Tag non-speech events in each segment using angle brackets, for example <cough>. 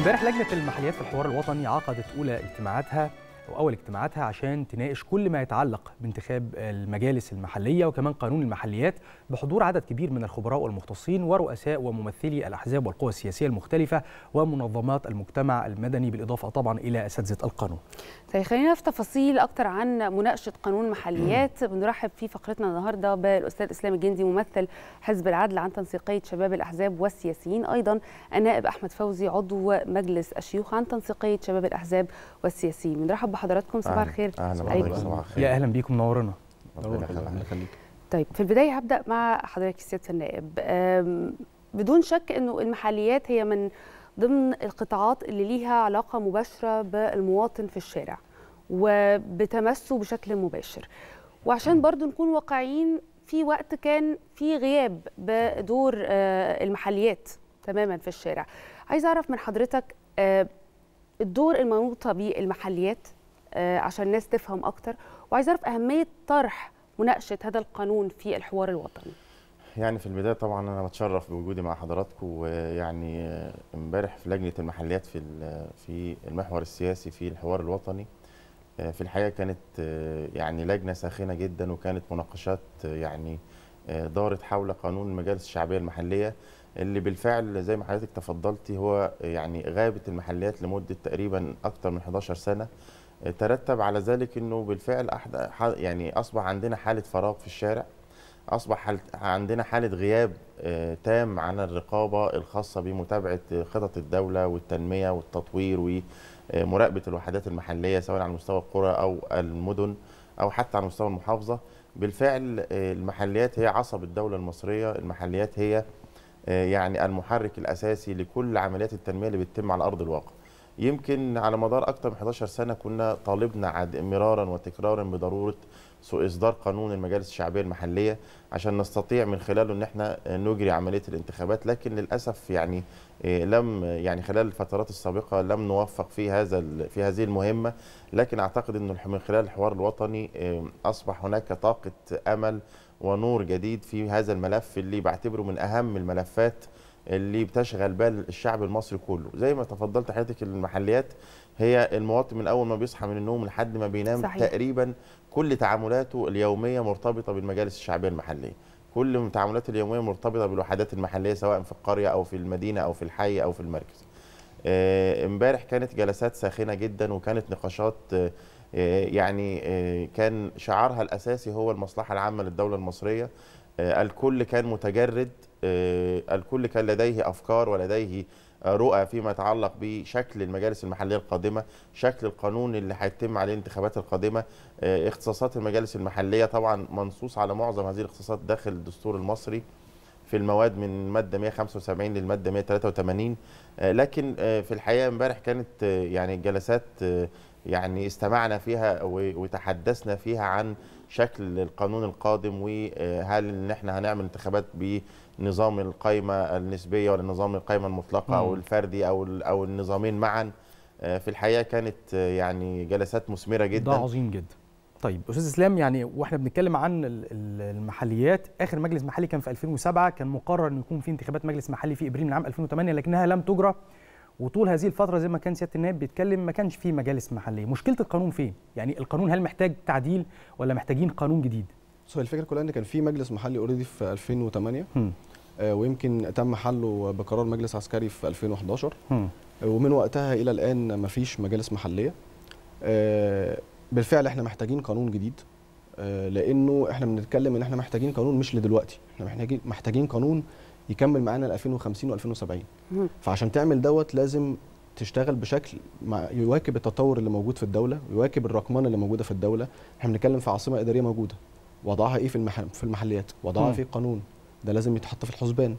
امبارح لجنة المحليات في الحوار الوطني عقدت أولى اجتماعاتها اول اجتماعاتها عشان تناقش كل ما يتعلق بانتخاب المجالس المحليه وكمان قانون المحليات بحضور عدد كبير من الخبراء والمختصين ورؤساء وممثلي الاحزاب والقوى السياسيه المختلفه ومنظمات المجتمع المدني بالاضافه طبعا الى اساتذه القانون. طيب خلينا في تفاصيل اكتر عن مناقشه قانون المحليات <clears throat> بنرحب في فقرتنا النهارده بالاستاذ اسلام الجندي ممثل حزب العدل عن تنسيقيه شباب الاحزاب والسياسيين ايضا النائب احمد فوزي عضو مجلس الشيوخ عن تنسيقيه شباب الاحزاب والسياسيين بنرحب بحضراتكم صباح الخير اهلا يا اهلا بيكم نورنا ربنا يخليك طيب في البدايه هبدا مع حضرتك سياده النائب بدون شك انه المحليات هي من ضمن القطاعات اللي ليها علاقه مباشره بالمواطن في الشارع وبتمسه بشكل مباشر وعشان برضو نكون واقعيين في وقت كان في غياب بدور آه، المحليات تماما في الشارع عايز اعرف من حضرتك آه، الدور المنوطه بالمحليات آه، عشان الناس تفهم اكتر وعايزه اعرف اهميه طرح مناقشه هذا القانون في الحوار الوطني يعني في البدايه طبعا انا بتشرف بوجودي مع حضراتكم ويعني امبارح في لجنه المحليات في في المحور السياسي في الحوار الوطني آه، في الحقيقه كانت آه، يعني لجنه ساخنه جدا وكانت مناقشات يعني دارت حول قانون المجالس الشعبيه المحليه اللي بالفعل زي ما حضرتك تفضلتي هو يعني غابت المحليات لمده تقريبا اكثر من 11 سنه ترتب على ذلك انه بالفعل يعني اصبح عندنا حاله فراغ في الشارع اصبح عندنا حاله غياب آه، تام عن الرقابه الخاصه بمتابعه خطط الدوله والتنميه والتطوير ومراقبه آه، الوحدات المحليه سواء على مستوى القرى او المدن او حتى على مستوى المحافظه بالفعل آه، المحليات هي عصب الدوله المصريه المحليات هي يعني المحرك الاساسي لكل عمليات التنميه اللي بتتم على ارض الواقع يمكن على مدار أكثر من 11 سنة كنا طالبنا عد مرارا وتكرارا بضرورة سوء إصدار قانون المجالس الشعبية المحلية عشان نستطيع من خلاله أن احنا نجري عملية الانتخابات لكن للأسف يعني آه، لم يعني خلال الفترات السابقة لم نوفق في هذا في هذه المهمة لكن أعتقد أنه من خلال الحوار الوطني آه، أصبح هناك طاقة أمل ونور جديد في هذا الملف اللي بعتبره من أهم الملفات اللي بتشغل بال الشعب المصري كله زي ما تفضلت حضرتك المحليات هي المواطن من اول ما بيصحى من النوم لحد ما بينام صحيح. تقريبا كل تعاملاته اليوميه مرتبطه بالمجالس الشعبيه المحليه كل تعاملاته اليوميه مرتبطه بالوحدات المحليه سواء في القريه او في المدينه او في الحي او في المركز آه، امبارح كانت جلسات ساخنه جدا وكانت نقاشات آه، آه، يعني كان شعارها الاساسي هو المصلحه العامه للدوله المصريه الكل كان متجرد آه، الكل كان لديه أفكار ولديه آه، رؤى فيما يتعلق بشكل المجالس المحليه القادمه، شكل القانون اللي هيتم عليه الانتخابات القادمه، آه، اختصاصات المجالس المحليه طبعا منصوص على معظم هذه الاختصاصات داخل الدستور المصري في المواد من ماده 175 للماده 183 لكن في الحقيقه امبارح كانت يعني جلسات يعني استمعنا فيها وتحدثنا فيها عن شكل القانون القادم وهل ان احنا هنعمل انتخابات بيه نظام القايمه النسبيه ولا نظام القايمه المطلقه او الفردي او او النظامين معا آه، في الحقيقه كانت آه، يعني جلسات مثمره جدا ده عظيم جدا طيب استاذ اسلام يعني واحنا بنتكلم عن المحليات اخر مجلس محلي كان في 2007 كان مقرر انه يكون في انتخابات مجلس محلي في ابريل من عام 2008 لكنها لم تجرى وطول هذه الفتره زي ما كان سياده النائب بيتكلم ما كانش في مجالس محليه مشكله القانون فين يعني القانون هل محتاج تعديل ولا محتاجين قانون جديد سؤال الفكره كلها ان كان في مجلس محلي اوريدي في 2008 م. آه، ويمكن تم حله بقرار مجلس عسكري في 2011 ومن وقتها الى الان ما فيش مجالس محليه آه، بالفعل احنا محتاجين قانون جديد آه، لانه احنا بنتكلم ان احنا محتاجين قانون مش لدلوقتي احنا محتاجين قانون يكمل معانا ل 2050 و2070 فعشان تعمل دوت لازم تشتغل بشكل يواكب التطور اللي موجود في الدوله ويواكب الرقمنه اللي موجوده في الدوله احنا بنتكلم في عاصمه اداريه موجوده وضعها ايه في في المحليات وضعها في القانون ده لازم يتحط في الحسبان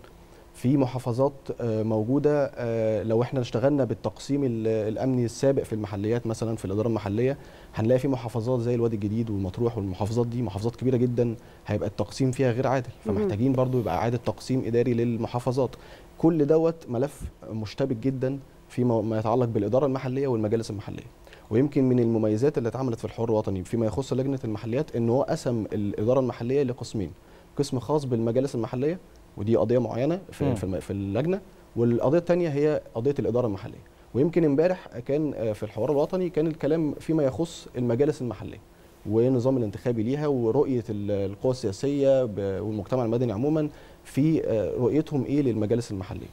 في محافظات آه، موجوده آه، لو احنا اشتغلنا بالتقسيم الامني السابق في المحليات مثلا في الاداره المحليه هنلاقي في محافظات زي الوادي الجديد والمطروح والمحافظات دي محافظات كبيره جدا هيبقى التقسيم فيها غير عادل فمحتاجين برضو يبقى اعاده تقسيم اداري للمحافظات كل دوت ملف مشتبك جدا فيما ما يتعلق بالاداره المحليه والمجالس المحليه ويمكن من المميزات اللي اتعملت في الحوار الوطني فيما يخص لجنه المحليات ان هو قسم الاداره المحليه لقسمين قسم خاص بالمجالس المحليه ودي قضيه معينه في م. في اللجنه والقضيه الثانيه هي قضيه الاداره المحليه ويمكن امبارح كان آه، في الحوار الوطني كان الكلام فيما يخص المجالس المحليه ونظام الانتخابي ليها ورؤيه القوى السياسيه والمجتمع المدني عموما في آه، رؤيتهم ايه للمجالس المحليه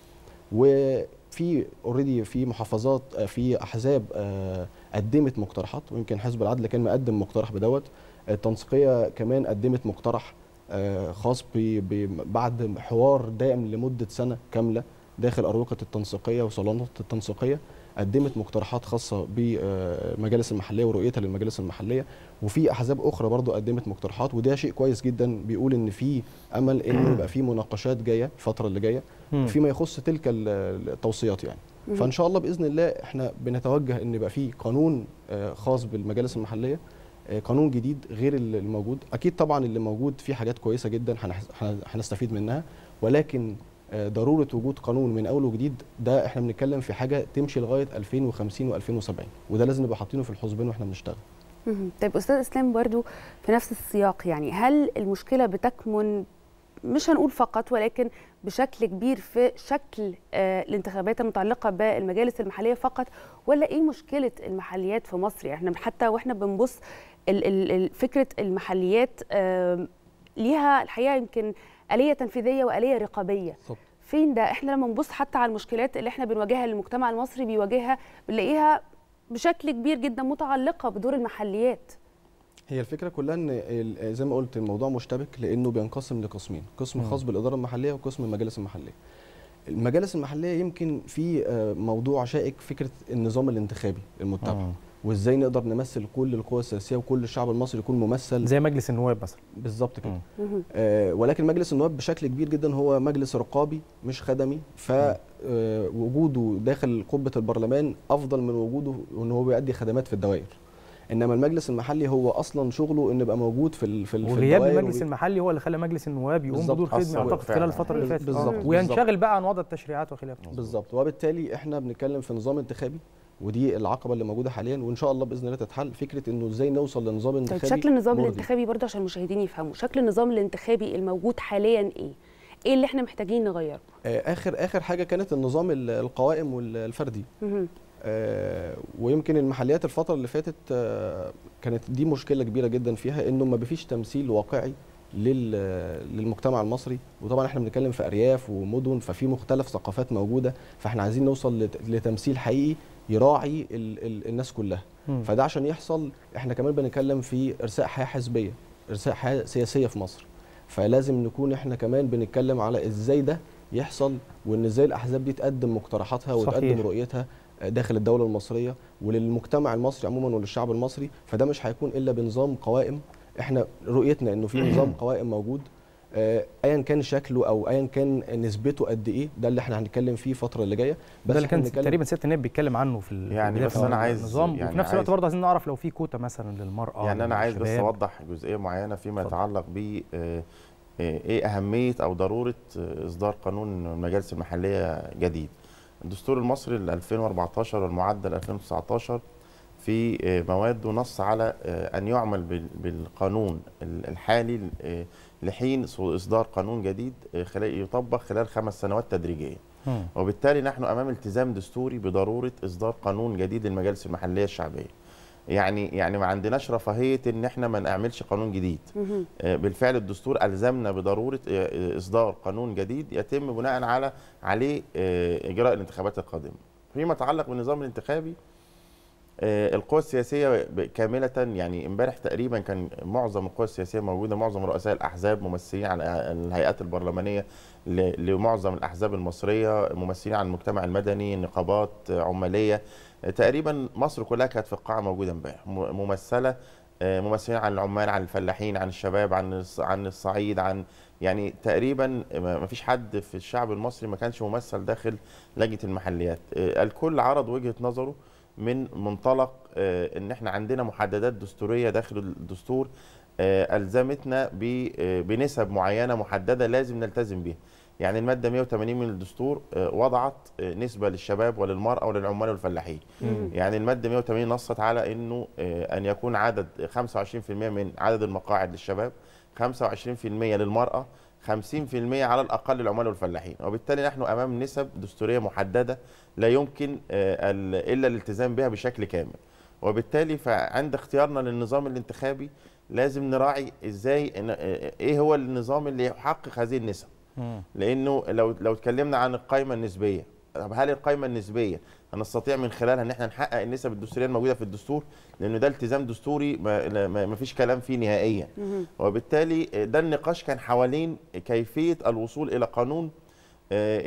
وفي اوريدي في محافظات آه، في احزاب قدمت مقترحات ويمكن حزب العدل كان مقدم مقترح بدوت التنسيقيه كمان قدمت مقترح آه، خاص بعد حوار دائم لمده سنه كامله داخل اروقه التنسيقيه وصالونات التنسيقيه قدمت مقترحات خاصه بمجالس المحليه ورؤيتها للمجالس المحليه وفي احزاب اخرى برضو قدمت مقترحات وده شيء كويس جدا بيقول ان في امل إنه يبقى في مناقشات جايه الفتره اللي جايه فيما يخص تلك التوصيات يعني فان شاء الله باذن الله احنا بنتوجه ان يبقى في قانون آه، خاص بالمجالس المحليه آه، قانون جديد غير الموجود اكيد طبعا اللي موجود فيه حاجات كويسه جدا هنستفيد منها ولكن آه، ضروره وجود قانون من اول وجديد ده احنا بنتكلم في حاجه تمشي لغايه 2050 و2070 وده لازم نبقى حاطينه في الحسبان واحنا بنشتغل طيب استاذ اسلام برضو في نفس السياق يعني هل المشكله بتكمن مش هنقول فقط ولكن بشكل كبير في شكل آه، الانتخابات المتعلقه بالمجالس المحليه فقط ولا ايه مشكله المحليات في مصر يعني احنا حتى واحنا بنبص فكره المحليات ليها الحقيقه يمكن اليه تنفيذيه واليه رقابيه صح. فين ده احنا لما نبص حتى على المشكلات اللي احنا بنواجهها المجتمع المصري بيواجهها بنلاقيها بشكل كبير جدا متعلقه بدور المحليات هي الفكره كلها ان زي ما قلت الموضوع مشتبك لانه بينقسم لقسمين قسم خاص بالاداره المحليه وقسم المجالس المحليه المجالس المحليه يمكن في آه، موضوع شائك فكره النظام الانتخابي المتبع وازاي نقدر نمثل كل القوى السياسيه وكل الشعب المصري يكون ممثل زي مجلس النواب مثلا بالظبط كده آه ولكن مجلس النواب بشكل كبير جدا هو مجلس رقابي مش خدمي فوجوده آه، داخل قبه البرلمان افضل من وجوده ان هو بيؤدي خدمات في الدوائر انما المجلس المحلي هو اصلا شغله انه يبقى موجود في في وغياب المجلس المحلي هو اللي خلى مجلس النواب يقوم بدور خدمه اعتقد خلال الفتره اللي فاتت بالظبط وينشغل بقى عن وضع التشريعات وخلافه بالظبط وبالتالي احنا بنتكلم في نظام انتخابي ودي العقبه اللي موجوده حاليا وان شاء الله باذن الله تتحل فكره انه ازاي نوصل لنظام طيب، انتخابي طيب شكل النظام الانتخابي برضه عشان المشاهدين يفهموا شكل النظام الانتخابي الموجود حاليا ايه ايه اللي احنا محتاجين نغيره آه، اخر اخر حاجه كانت النظام القوائم والفردي آه، ويمكن المحليات الفتره اللي فاتت آه، كانت دي مشكله كبيره جدا فيها انه ما بفيش تمثيل واقعي للمجتمع المصري وطبعا احنا بنتكلم في ارياف ومدن ففي مختلف ثقافات موجوده فاحنا عايزين نوصل لتمثيل حقيقي يراعي الناس كلها م. فده عشان يحصل احنا كمان بنتكلم في ارساء حياه حزبيه ارساء حياه سياسيه في مصر فلازم نكون احنا كمان بنتكلم على ازاي ده يحصل وان ازاي الاحزاب دي تقدم مقترحاتها وتقدم رؤيتها داخل الدوله المصريه وللمجتمع المصري عموما وللشعب المصري فده مش هيكون الا بنظام قوائم احنا رؤيتنا انه في نظام <clears throat> قوائم موجود آه، ايا كان شكله او ايا كان نسبته قد ايه ده اللي احنا هنتكلم فيه الفتره اللي جايه بس ده اللي كان تقريبا سياده النائب بيتكلم عنه في يعني بس انا عايز النظام يعني وفي نفس الوقت برضه عايزين نعرف لو في كوتا مثلا للمراه يعني انا عايز بس اوضح جزئيه معينه فيما فضل. يتعلق ب آه، آه، ايه اهميه او ضروره اصدار قانون المجالس المحليه جديد الدستور المصري ل 2014 والمعدل 2019 في آه، مواده نص على آه، ان يعمل بالقانون الحالي آه، لحين اصدار قانون جديد يطبق خلال خمس سنوات تدريجيا وبالتالي نحن امام التزام دستوري بضروره اصدار قانون جديد للمجالس المحليه الشعبيه يعني يعني ما عندناش رفاهيه ان احنا ما نعملش قانون جديد آه، بالفعل الدستور الزمنا بضروره آه، آه، اصدار قانون جديد يتم بناء على عليه اجراء الانتخابات القادمه فيما يتعلق بالنظام الانتخابي القوى السياسيه كامله يعني امبارح تقريبا كان معظم القوى السياسيه موجوده معظم رؤساء الاحزاب ممثلين عن الهيئات البرلمانيه لمعظم الاحزاب المصريه ممثلين عن المجتمع المدني نقابات عماليه تقريبا مصر كلها كانت في القاعه موجوده امبارح ممثله آه، ممثلين عن العمال عن الفلاحين عن الشباب عن عن الصعيد عن يعني تقريبا ما فيش حد في الشعب المصري ما كانش ممثل داخل لجنه المحليات آه، الكل عرض وجهه نظره من منطلق آه، ان احنا عندنا محددات دستوريه داخل الدستور الزمتنا بنسب معينه محدده لازم نلتزم بها يعني المادة 180 من الدستور آه، وضعت آه، نسبة للشباب وللمرأة وللعمال والفلاحين يعني المادة 180 نصت على أنه آه، أن يكون عدد 25% من عدد المقاعد للشباب 25% للمرأة 50% على الأقل للعمال والفلاحين وبالتالي نحن أمام نسب دستورية محددة لا يمكن إلا الالتزام بها بشكل كامل وبالتالي فعند اختيارنا للنظام الانتخابي لازم نراعي ازاي ايه هو النظام اللي يحقق هذه النسب لانه لو لو اتكلمنا عن القائمه النسبيه طب هل القائمه النسبيه هنستطيع من خلالها ان احنا نحقق النسب الدستوريه الموجوده في الدستور لانه ده التزام دستوري ما, ما فيش كلام فيه نهائيا وبالتالي ده النقاش كان حوالين كيفيه الوصول الى قانون آه،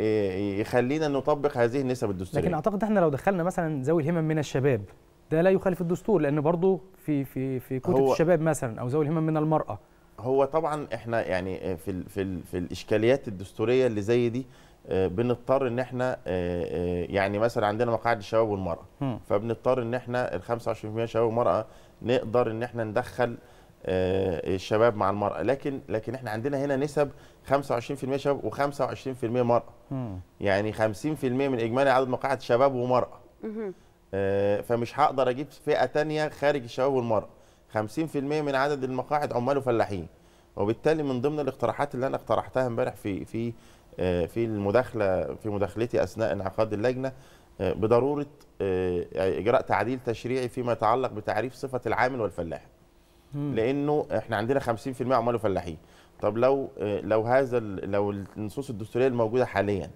آه، يخلينا نطبق هذه النسب الدستوريه لكن اعتقد احنا لو دخلنا مثلا ذوي الهمم من الشباب ده لا يخالف الدستور لان برضه في في في كتب الشباب مثلا او ذوي الهمم من المراه هو طبعا احنا يعني آه، في الـ في, الـ في الاشكاليات الدستوريه اللي زي دي آه، بنضطر ان احنا آه، يعني مثلا عندنا مقاعد الشباب والمراه فبنضطر ان احنا ال 25% شباب ومراه نقدر ان احنا ندخل الشباب مع المراه لكن لكن احنا عندنا هنا نسب 25% شباب و25% مراه يعني 50% من اجمالي عدد مقاعد شباب ومراه فمش هقدر اجيب فئه ثانيه خارج الشباب والمراه 50% من عدد المقاعد عمال وفلاحين وبالتالي من ضمن الاقتراحات اللي انا اقترحتها امبارح في في آه، في المداخله في مداخلتي اثناء انعقاد اللجنه آه، بضروره آه، اجراء تعديل تشريعي فيما يتعلق بتعريف صفه العامل والفلاح لانه احنا عندنا 50% عمال وفلاحين طب لو لو هذا لو النصوص الدستوريه الموجوده حاليا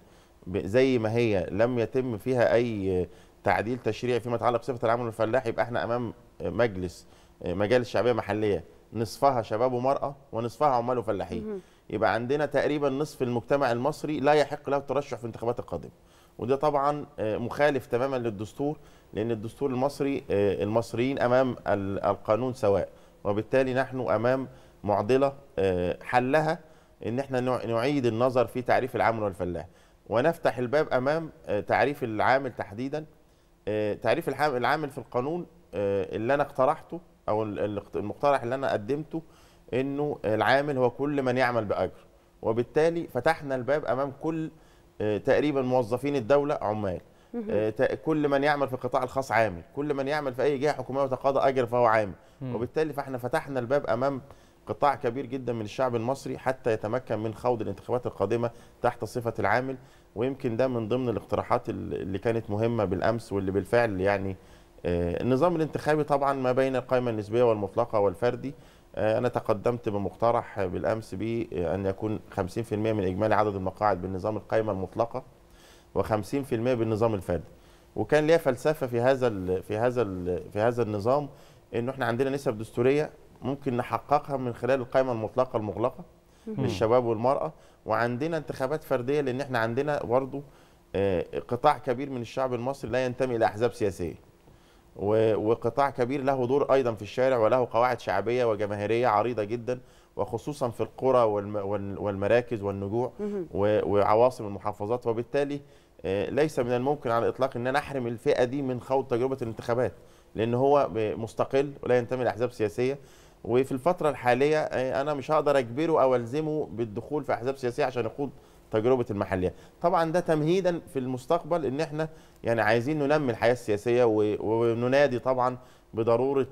زي ما هي لم يتم فيها اي تعديل تشريعي فيما يتعلق بصفه العامل والفلاح يبقى احنا امام مجلس آه، مجال الشعبيه محليه نصفها شباب ومراه ونصفها عمال وفلاحين يبقى عندنا تقريبا نصف المجتمع المصري لا يحق له الترشح في الانتخابات القادمه وده طبعا آه، مخالف تماما للدستور لان الدستور المصري آه، المصريين امام القانون سواء وبالتالي نحن امام معضله حلها ان احنا نعيد النظر في تعريف العامل والفلاح ونفتح الباب امام تعريف العامل تحديدا تعريف العامل في القانون اللي انا اقترحته او المقترح اللي انا قدمته انه العامل هو كل من يعمل باجر وبالتالي فتحنا الباب امام كل آه، تقريبا موظفين الدوله عمال آه، كل من يعمل في القطاع الخاص عامل كل من يعمل في اي جهه حكوميه وتقاضى اجر فهو عامل وبالتالي فاحنا فتحنا الباب امام قطاع كبير جدا من الشعب المصري حتى يتمكن من خوض الانتخابات القادمه تحت صفه العامل ويمكن ده من ضمن الاقتراحات اللي كانت مهمه بالامس واللي بالفعل يعني آه، النظام الانتخابي طبعا ما بين القائمة النسبية والمطلقة والفردي آه، أنا تقدمت بمقترح بالأمس بأن آه، يكون 50% من إجمالي عدد المقاعد بالنظام القائمة المطلقة و50% بالنظام الفردي وكان ليا فلسفة في هذا ال في هذا ال في هذا النظام إنه إحنا عندنا نسب دستورية ممكن نحققها من خلال القائمة المطلقة المغلقة للشباب والمرأة وعندنا انتخابات فردية لأن إحنا عندنا برضه قطاع كبير من الشعب المصري لا ينتمي إلى أحزاب سياسية وقطاع كبير له دور ايضا في الشارع وله قواعد شعبيه وجماهيريه عريضه جدا وخصوصا في القرى والمراكز والنجوع وعواصم المحافظات وبالتالي آه، ليس من الممكن على الاطلاق ان انا احرم الفئه دي من خوض تجربه الانتخابات لان هو مستقل ولا ينتمي لاحزاب سياسيه وفي الفتره الحاليه آه، انا مش هقدر اجبره او الزمه بالدخول في احزاب سياسيه عشان يخوض تجربه المحليه طبعا ده تمهيدا في المستقبل ان احنا يعني عايزين ننمي الحياه السياسيه وننادي طبعا بضروره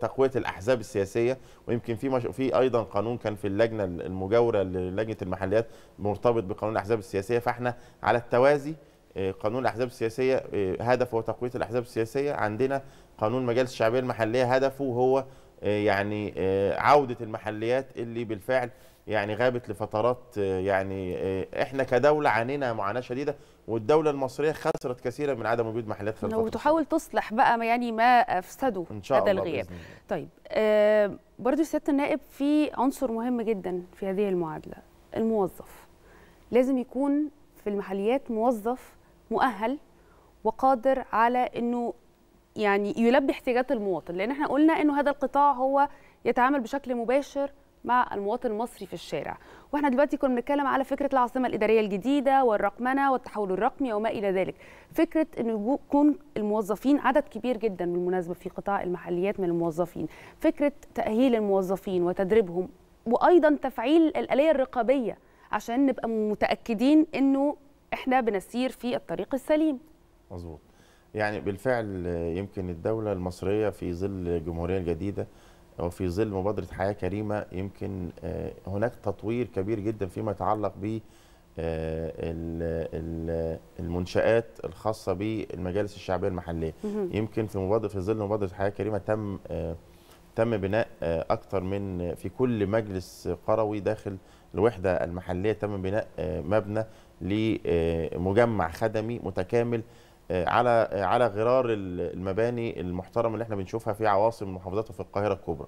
تقويه الاحزاب السياسيه ويمكن في مش... في ايضا قانون كان في اللجنه المجاوره للجنه المحليات مرتبط بقانون الاحزاب السياسيه فاحنا على التوازي آه، قانون الاحزاب السياسيه آه، هدفه تقويه الاحزاب السياسيه عندنا قانون مجالس الشعبيه المحليه هدفه هو آه، يعني عوده المحليات اللي بالفعل يعني غابت لفترات يعني آه، احنا كدوله عانينا معاناه شديده والدوله المصريه خسرت كثيرا من عدم وجود محلات خلال وتحاول تصلح بقى يعني ما افسده إن شاء هذا الله الغياب بإذن. طيب برضه آه، برضو سياده النائب في عنصر مهم جدا في هذه المعادله الموظف لازم يكون في المحليات موظف مؤهل وقادر على انه يعني يلبي احتياجات المواطن لان احنا قلنا انه هذا القطاع هو يتعامل بشكل مباشر مع المواطن المصري في الشارع واحنا دلوقتي كنا بنتكلم على فكره العاصمه الاداريه الجديده والرقمنه والتحول الرقمي وما الى ذلك فكره ان يكون الموظفين عدد كبير جدا بالمناسبه في قطاع المحليات من الموظفين فكره تاهيل الموظفين وتدريبهم وايضا تفعيل الاليه الرقابيه عشان نبقى متاكدين انه احنا بنسير في الطريق السليم مظبوط يعني بالفعل يمكن الدوله المصريه في ظل الجمهوريه الجديده أو في ظل مبادرة حياة كريمة يمكن آه، هناك تطوير كبير جدا فيما يتعلق ب آه، المنشآت الخاصة بالمجالس الشعبية المحلية يمكن في مبادرة في ظل مبادرة حياة كريمة تم آه، تم بناء أكثر من في كل مجلس قروي داخل الوحدة المحلية تم بناء مبنى لمجمع خدمي متكامل آه، على آه، على غرار المباني المحترمه اللي احنا بنشوفها في عواصم المحافظات وفي القاهره الكبرى.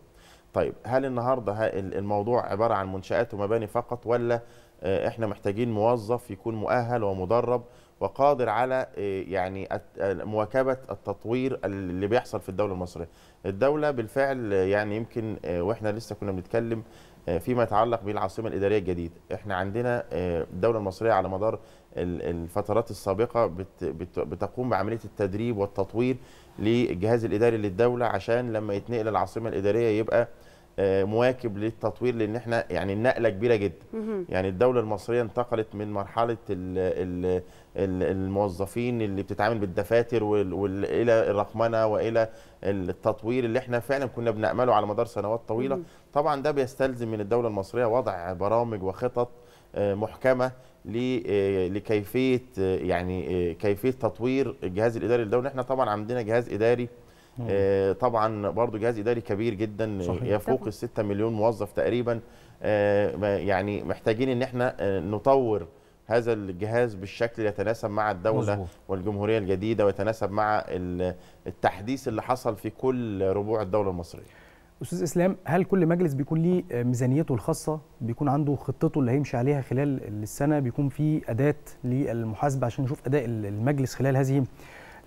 طيب هل النهارده الموضوع عباره عن منشات ومباني فقط ولا آه، احنا محتاجين موظف يكون مؤهل ومدرب وقادر على يعني مواكبه التطوير اللي بيحصل في الدوله المصريه. الدوله بالفعل يعني يمكن واحنا لسه كنا بنتكلم فيما يتعلق بالعاصمه الاداريه الجديده، احنا عندنا الدوله المصريه على مدار الفترات السابقه بتقوم بعمليه التدريب والتطوير للجهاز الاداري للدوله عشان لما يتنقل العاصمه الاداريه يبقى آه، مواكب للتطوير لان احنا يعني النقله كبيره جدا يعني الدوله المصريه انتقلت من مرحله الموظفين اللي بتتعامل بالدفاتر والى الرقمنه والى التطوير اللي احنا فعلا كنا بنامله على مدار سنوات طويله طبعا ده بيستلزم من الدوله المصريه وضع برامج وخطط آه، محكمه آه، لكيفيه آه، يعني آه، كيفيه تطوير الجهاز الاداري الدولي احنا طبعا عندنا جهاز اداري نعم. طبعا برضو جهاز اداري كبير جدا صحيح. يفوق ال مليون موظف تقريبا يعني محتاجين ان احنا نطور هذا الجهاز بالشكل اللي يتناسب مع الدوله مزبوط. والجمهوريه الجديده ويتناسب مع التحديث اللي حصل في كل ربوع الدوله المصريه استاذ اسلام هل كل مجلس بيكون ليه آه، ميزانيته الخاصه بيكون عنده خطته اللي هيمشي عليها خلال السنه بيكون في اداه للمحاسبه عشان نشوف اداء المجلس خلال هذه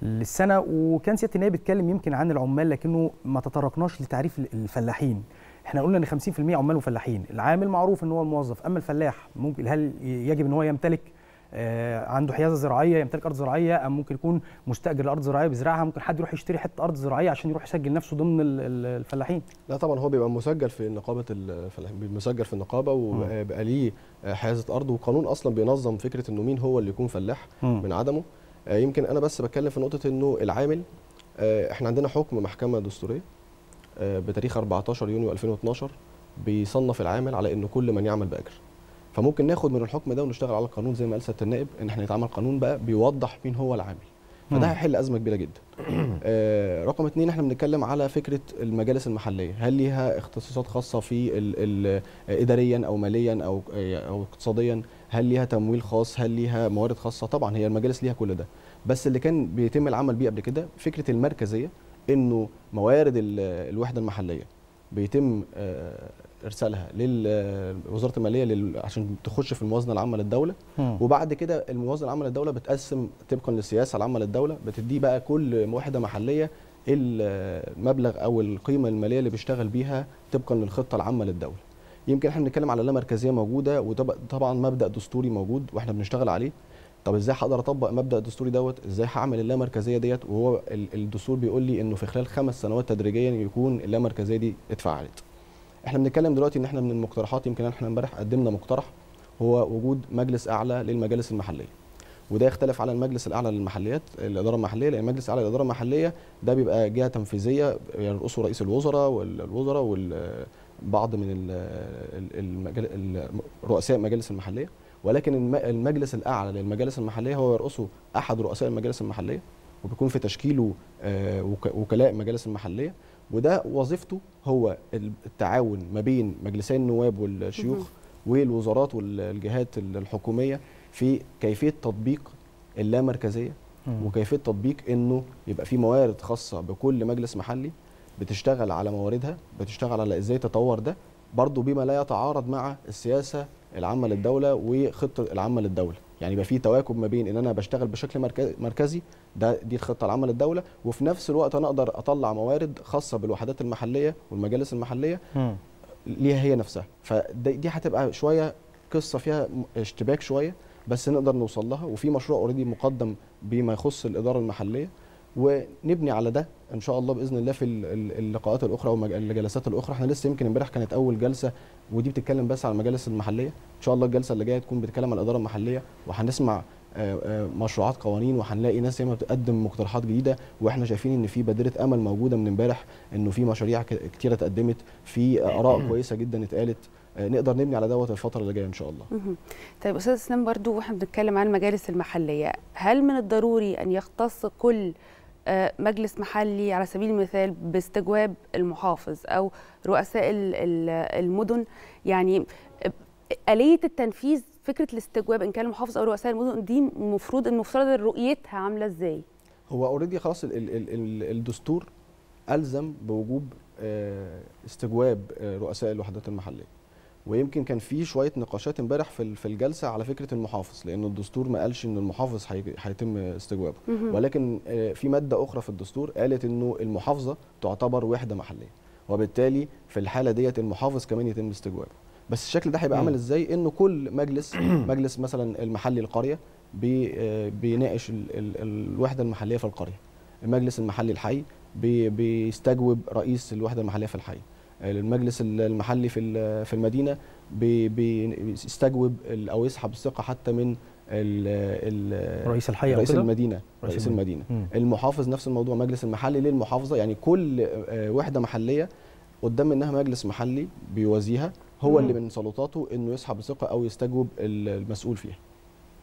السنه وكان سياده النائب بيتكلم يمكن عن العمال لكنه ما تطرقناش لتعريف الفلاحين احنا قلنا ان 50% عمال وفلاحين العامل معروف ان هو الموظف اما الفلاح ممكن هل يجب ان هو يمتلك آه، عنده حيازه زراعيه يمتلك ارض زراعيه او ممكن يكون مستاجر لارض زراعيه بيزرعها ممكن حد يروح يشتري حته ارض زراعيه عشان يروح يسجل نفسه ضمن الفلاحين لا طبعا هو بيبقى مسجل في نقابه الفلاحين مسجل في النقابه وبقى آه، ليه آه، حيازه ارض وقانون اصلا بينظم فكره انه مين هو اللي يكون فلاح من عدمه يمكن انا بس بتكلم في نقطه انه العامل احنا عندنا حكم محكمه دستوريه بتاريخ 14 يونيو 2012 بيصنف العامل على انه كل من يعمل باجر فممكن ناخد من الحكم ده ونشتغل على القانون زي ما قال سياده النائب ان احنا نتعامل قانون بقى بيوضح مين هو العامل فده هيحل ازمه كبيره جدا <clears throat> آه رقم اثنين احنا بنتكلم على فكره المجالس المحليه هل ليها اختصاصات خاصه في الـ الـ اداريا او ماليا او آه، او اقتصاديا هل ليها تمويل خاص هل ليها موارد خاصه طبعا هي المجالس ليها كل ده بس اللي كان بيتم العمل بيه قبل كده فكره المركزيه انه موارد الوحده المحليه بيتم آه، ارسالها لوزاره آه، الماليه لل... عشان تخش في الموازنه العامه للدوله م. وبعد كده الموازنه العامه للدوله بتقسم طبقا للسياسه العامه للدوله بتدي بقى كل وحده محليه المبلغ آه، او القيمه الماليه اللي بيشتغل بيها طبقا للخطه العامه للدوله يمكن احنا بنتكلم على لا مركزيه موجوده وطبعا مبدا دستوري موجود واحنا بنشتغل عليه طب ازاي هقدر اطبق مبدا الدستوري دوت ازاي هعمل اللامركزيه ديت وهو الدستور بيقول لي انه في خلال خمس سنوات تدريجيا يكون اللامركزيه دي اتفعلت احنا بنتكلم دلوقتي ان احنا من المقترحات يمكن احنا امبارح قدمنا مقترح هو وجود مجلس اعلى للمجالس المحليه وده يختلف على المجلس الاعلى للمحليات الاداره المحليه لان المجلس الاعلى للاداره المحليه ده بيبقى جهه تنفيذيه يرأسه يعني رئيس الوزراء والوزراء وبعض من رؤساء المجالس المحليه ولكن المجلس الاعلى للمجالس المحليه هو يرأسه احد رؤساء المجالس المحليه وبيكون في تشكيله آه، وكلاء المجالس المحليه وده وظيفته هو التعاون ما بين مجلسي النواب والشيوخ والوزارات والجهات الحكوميه في كيفيه تطبيق اللامركزيه وكيفيه تطبيق انه يبقى في موارد خاصه بكل مجلس محلي بتشتغل على مواردها بتشتغل على ازاي تطور ده برضه بما لا يتعارض مع السياسه العامه للدوله وخطه العامه للدوله يعني يبقى في تواكب ما بين ان انا بشتغل بشكل مركزي ده دي الخطه العامه للدوله وفي نفس الوقت انا اقدر اطلع موارد خاصه بالوحدات المحليه والمجالس المحليه ليها هي نفسها فدي هتبقى شويه قصه فيها اشتباك شويه بس نقدر نوصل لها وفي مشروع اوريدي مقدم بما يخص الاداره المحليه ونبني على ده ان شاء الله باذن الله في اللقاءات الاخرى والجلسات الاخرى احنا لسه يمكن امبارح كانت اول جلسه ودي بتتكلم بس على المجالس المحليه ان شاء الله الجلسه اللي جايه تكون بتتكلم على الاداره المحليه وهنسمع آه، آه، مشروعات قوانين وهنلاقي ناس ياما بتقدم مقترحات جديده واحنا شايفين ان في بادره امل موجوده من امبارح انه في مشاريع كتيره اتقدمت في اراء كويسه جدا اتقالت آه، نقدر نبني على دوت الفتره اللي جايه ان شاء الله. طيب استاذ اسلام برضو واحنا بنتكلم عن المجالس المحليه، هل من الضروري ان يختص كل آه، مجلس محلي على سبيل المثال باستجواب المحافظ او رؤساء المدن يعني آه، اليه التنفيذ فكره الاستجواب ان كان المحافظ او رؤساء المدن دي المفروض المفترض رؤيتها عامله ازاي هو اوريدي خلاص الدستور الزم بوجوب آه، استجواب رؤساء الوحدات المحليه ويمكن كان في شويه نقاشات امبارح في في الجلسه على فكره المحافظ لان الدستور ما قالش ان المحافظ هيتم استجوابه ولكن آه، في ماده اخرى في الدستور قالت انه المحافظه تعتبر وحده محليه وبالتالي في الحاله ديت المحافظ كمان يتم استجوابه بس الشكل ده هيبقى عامل ازاي انه كل مجلس <clears throat> مجلس مثلا المحلي القريه آه، بيناقش ال ال الوحده المحليه في القريه المجلس المحلي الحي بيستجوب رئيس الوحده المحليه في الحي للمجلس المحلي في في المدينه بيستجوب او يسحب الثقه حتى من ال رئيس الحي رئيس المدينه رئيس, رئيس المدينه مم. المحافظ نفس الموضوع مجلس المحلي للمحافظه يعني كل آه، وحده محليه قدام انها مجلس محلي بيوازيها هو مم. اللي من سلطاته انه يسحب ثقه او يستجوب المسؤول فيها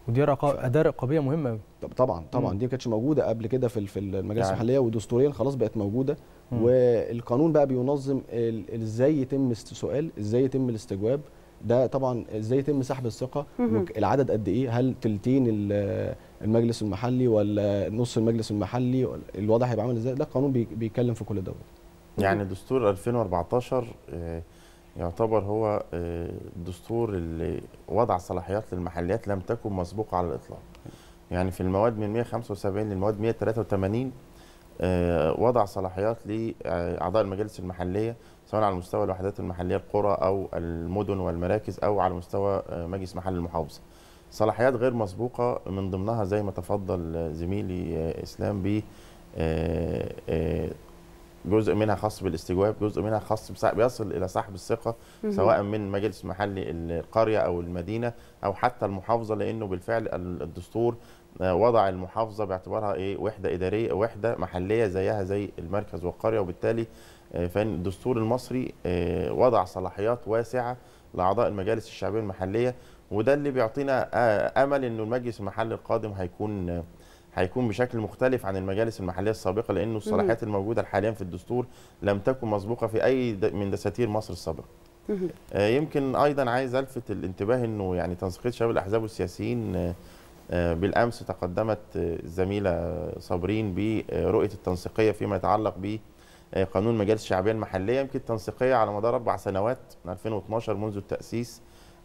ودي رقا... اداه رقابيه مهمه قوي طبعا طبعا مم. دي ما كانتش موجوده قبل كده في في المجالس يعني المحليه ودستوريا خلاص بقت موجوده مم. والقانون بقى بينظم ازاي يتم السؤال ازاي يتم الاستجواب ده طبعا ازاي يتم سحب الثقه العدد قد ايه هل تلتين المجلس المحلي ولا نص المجلس المحلي الوضع هيبقى عامل ازاي ده قانون بيتكلم في كل دوله يعني دستور 2014 يعتبر هو آه، الدستور اللي وضع صلاحيات للمحليات لم تكن مسبوقه على الاطلاق يعني في المواد من 175 للمواد 183 آه، وضع صلاحيات لاعضاء المجالس المحليه سواء على مستوى الوحدات المحليه القرى او المدن والمراكز او على مستوى آه، مجلس محل المحافظه صلاحيات غير مسبوقه من ضمنها زي ما تفضل زميلي اسلام ب جزء منها خاص بالاستجواب جزء منها خاص بيصل الى صاحب الثقه سواء من مجلس محلي القريه او المدينه او حتى المحافظه لانه بالفعل الدستور آه، وضع المحافظه باعتبارها ايه وحده اداريه وحده محليه زيها زي المركز والقريه وبالتالي آه، فان الدستور المصري آه، وضع صلاحيات واسعه لاعضاء المجالس الشعبيه المحليه وده اللي بيعطينا امل انه المجلس المحلي القادم هيكون هيكون بشكل مختلف عن المجالس المحليه السابقه لانه الصلاحيات الموجوده حاليا في الدستور لم تكن مسبوقه في اي من دساتير مصر السابقه. آه، يمكن ايضا عايز الفت الانتباه انه يعني تنسيقيه شباب الاحزاب والسياسيين آه، آه، بالامس تقدمت الزميله صابرين برؤيه التنسيقيه فيما يتعلق بقانون مجالس الشعبيه المحليه يمكن التنسيقيه على مدار اربع سنوات من 2012 منذ التاسيس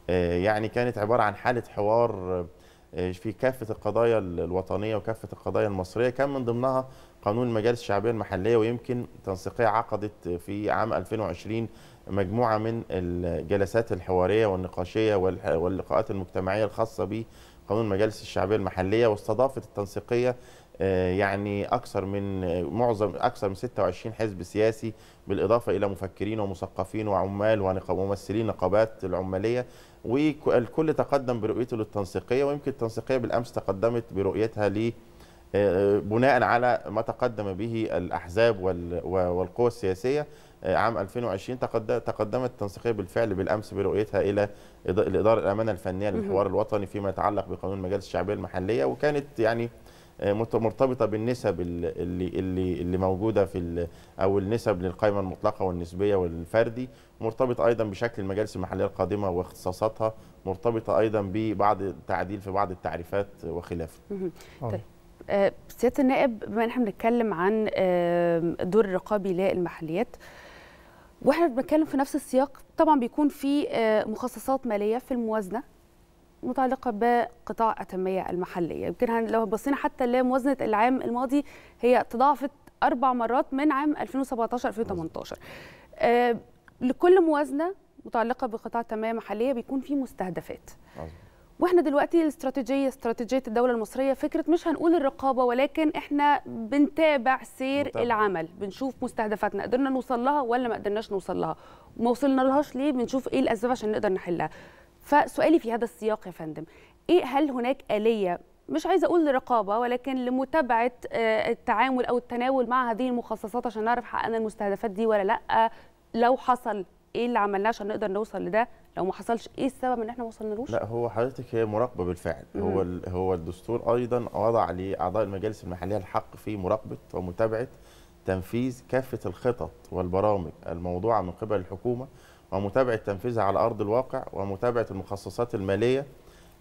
يعني كانت عباره عن حاله حوار آه، في كافه القضايا الوطنيه وكافه القضايا المصريه كان من ضمنها قانون المجالس الشعبيه المحليه ويمكن تنسيقيه عقدت في عام 2020 مجموعه من الجلسات الحواريه والنقاشيه واللقاءات المجتمعيه الخاصه بقانون المجالس الشعبيه المحليه واستضافت التنسيقيه آه، يعني اكثر من معظم اكثر من 26 حزب سياسي بالاضافه الى مفكرين ومثقفين وعمال وممثلين نقابات العماليه والكل تقدم برؤيته للتنسيقيه ويمكن التنسيقيه بالامس تقدمت برؤيتها ل آه، بناء على ما تقدم به الاحزاب والقوى السياسيه آه، عام 2020 تقدمت التنسيقيه بالفعل بالامس برؤيتها الى الاداره الامانه الفنيه للحوار الوطني فيما يتعلق بقانون مجالس الشعبيه المحليه وكانت يعني آه، مرتبطه بالنسب اللي اللي اللي موجوده في او النسب للقائمه المطلقه والنسبيه والفردي مرتبطه ايضا بشكل المجالس المحليه القادمه واختصاصاتها مرتبطه ايضا ببعض التعديل في بعض التعريفات وخلافه آه. طيب آه، سياده النائب بما ان احنا بنتكلم عن دور الرقابي للمحليات واحنا بنتكلم في نفس السياق طبعا بيكون في مخصصات ماليه في الموازنه متعلقه بقطاع التنميه المحليه يمكن لو بصينا حتى لموازنه العام الماضي هي تضاعفت اربع مرات من عام 2017 2018 آه لكل موازنه متعلقه بقطاع التنميه المحليه بيكون في مستهدفات عزم. واحنا دلوقتي الاستراتيجيه استراتيجيه الدوله المصريه فكره مش هنقول الرقابه ولكن احنا بنتابع سير متابع. العمل بنشوف مستهدفاتنا قدرنا نوصل لها ولا ما قدرناش نوصل لها ما وصلنا لهاش ليه بنشوف ايه الاسباب عشان نقدر نحلها فسؤالي في هذا السياق يا فندم ايه هل هناك اليه مش عايزه اقول لرقابه ولكن لمتابعه آه، التعامل او التناول مع هذه المخصصات عشان نعرف حققنا المستهدفات دي ولا لا لو حصل ايه اللي عملناه عشان نقدر نوصل لده لو ما حصلش ايه السبب ان احنا ما وصلنالوش لا هو حضرتك هي مراقبه بالفعل مم. هو هو الدستور ايضا وضع لاعضاء المجالس المحليه الحق في مراقبه ومتابعه تنفيذ كافه الخطط والبرامج الموضوعه من قبل الحكومه ومتابعه تنفيذها على ارض الواقع ومتابعه المخصصات الماليه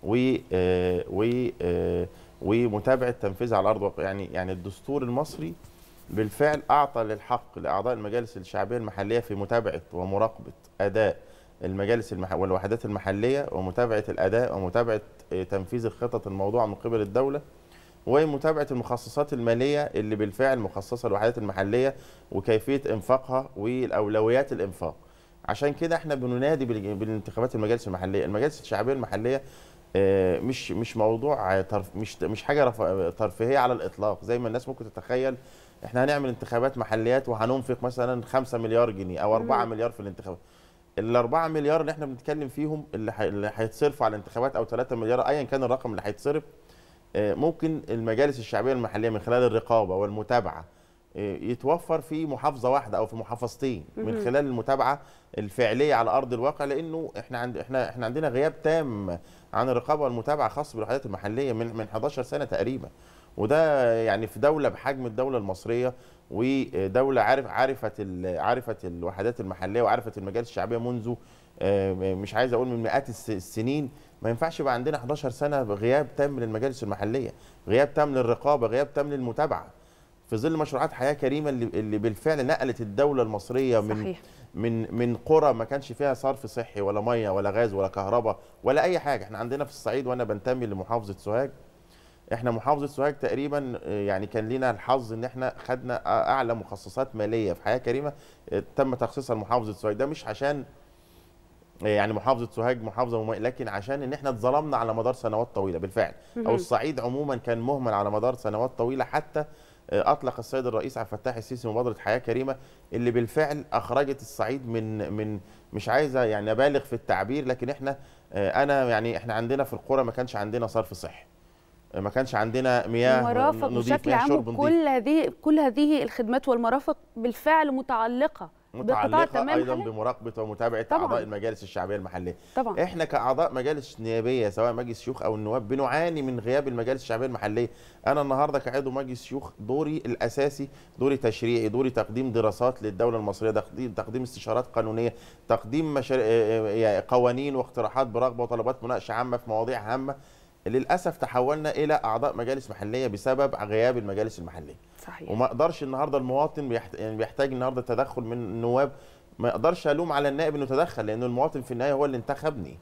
و آه، و آه، ومتابعه تنفيذها على ارض الواقع يعني يعني الدستور المصري بالفعل اعطى للحق لاعضاء المجالس الشعبيه المحليه في متابعه ومراقبه اداء المجالس المح... والوحدات المحليه ومتابعه الاداء ومتابعه آه، تنفيذ الخطط الموضوعه من قبل الدوله ومتابعه المخصصات الماليه اللي بالفعل مخصصه للوحدات المحليه وكيفيه انفاقها والاولويات الانفاق عشان كده احنا بننادي بالانتخابات المجالس المحليه المجالس الشعبيه المحليه آه، مش مش موضوع طرف مش مش حاجه ترفيهيه على الاطلاق زي ما الناس ممكن تتخيل احنا هنعمل انتخابات محليات وهننفق مثلا 5 مليار جنيه او 4 مليار في الانتخابات ال 4 مليار اللي احنا بنتكلم فيهم اللي هيتصرفوا على الانتخابات او 3 مليار ايا كان الرقم اللي هيتصرف آه، ممكن المجالس الشعبيه المحليه من خلال الرقابه والمتابعه يتوفر في محافظه واحده او في محافظتين من خلال المتابعه الفعليه على ارض الواقع لانه احنا عند احنا احنا عندنا غياب تام عن الرقابه والمتابعه خاصه بالوحدات المحليه من من 11 سنه تقريبا وده يعني في دوله بحجم الدوله المصريه ودوله عارف عارفه عارفه الوحدات المحليه وعارفه المجالس الشعبيه منذ آه، مش عايز اقول من مئات السنين ما ينفعش يبقى عندنا 11 سنه غياب تام للمجالس المحليه غياب تام للرقابه غياب تام للمتابعه في ظل مشروعات حياه كريمه اللي, اللي بالفعل نقلت الدوله المصريه صحيح. من من من قرى ما كانش فيها صرف صحي ولا ميه ولا غاز ولا كهرباء ولا اي حاجه احنا عندنا في الصعيد وانا بنتمي لمحافظه سوهاج احنا محافظه سوهاج تقريبا آه، يعني كان لنا الحظ ان احنا خدنا اعلى مخصصات ماليه في حياه كريمه آه، تم تخصيصها لمحافظه سوهاج ده مش عشان آه، يعني محافظه سوهاج محافظه مميزه لكن عشان ان احنا اتظلمنا على مدار سنوات طويله بالفعل او الصعيد عموما كان مهمل على مدار سنوات طويله حتى اطلق السيد الرئيس عبد الفتاح السيسي مبادره حياه كريمه اللي بالفعل اخرجت الصعيد من من مش عايزه يعني ابالغ في التعبير لكن احنا آه، انا يعني احنا عندنا في القرى ما كانش عندنا صرف صحي ما كانش عندنا مياه مرافق بشكل عام كل هذه كل هذه الخدمات والمرافق بالفعل متعلقه متعلقه ايضا بمراقبه ومتابعه طبعًا. اعضاء المجالس الشعبيه المحليه طبعا. احنا كاعضاء مجالس نيابيه سواء مجلس شيوخ او النواب بنعاني من غياب المجالس الشعبيه المحليه انا النهارده كعضو مجلس شيوخ دوري الاساسي دوري تشريعي دوري تقديم دراسات للدوله المصريه تقديم تقديم استشارات قانونيه تقديم مشار... آه، آه، يعني قوانين واقتراحات برغبه وطلبات مناقشه عامه في مواضيع هامه للاسف تحولنا الى اعضاء مجالس محليه بسبب غياب المجالس المحليه صحيح وما اقدرش النهارده المواطن يعني بيحتاج النهارده تدخل من النواب ما اقدرش الوم على النائب انه تدخل لانه المواطن في النهايه هو اللي انتخبني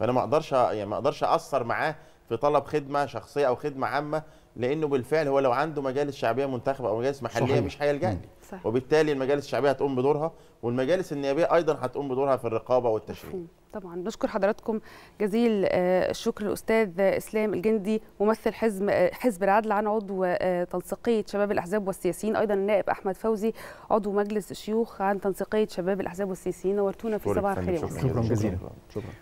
فانا ما اقدرش يعني ما اقدرش اثر معاه في طلب خدمه شخصيه او خدمه عامه لانه بالفعل هو لو عنده مجالس شعبيه منتخبه او مجالس محليه صحيح. مش هيلجا لي وبالتالي المجالس الشعبيه هتقوم بدورها والمجالس النيابيه ايضا هتقوم بدورها في الرقابه والتشريع طبعا بشكر حضراتكم جزيل الشكر آه، الاستاذ اسلام الجندي ممثل حزب آه، حزب العدل عن عضو آه، تنسيقيه شباب الاحزاب والسياسيين ايضا النائب احمد فوزي عضو مجلس الشيوخ عن تنسيقيه شباب الاحزاب والسياسيين نورتونا في صباح الخير شكرا جزيلا شكرا